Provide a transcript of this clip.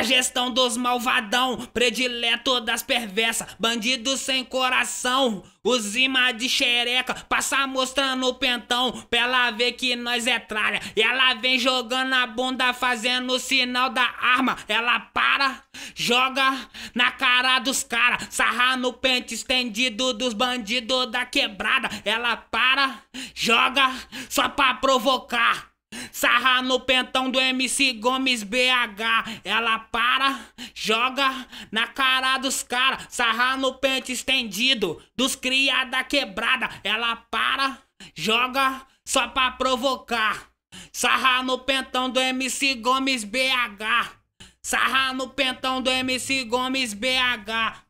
A gestão dos malvadão, predileto das perversas, bandido sem coração. Os imã de xereca, passa mostrando o pentão, pra ela ver que nós é tralha. E ela vem jogando a bunda, fazendo o sinal da arma. Ela para, joga na cara dos cara, sarra no pente estendido dos bandidos da quebrada. Ela para, joga só pra provocar. Sarra no pentão do MC Gomes BH. Ela para, joga na cara dos caras. Sarra no pente estendido dos criada quebrada. Ela para, joga só pra provocar. Sarra no pentão do MC Gomes BH. Sarra no pentão do MC Gomes BH.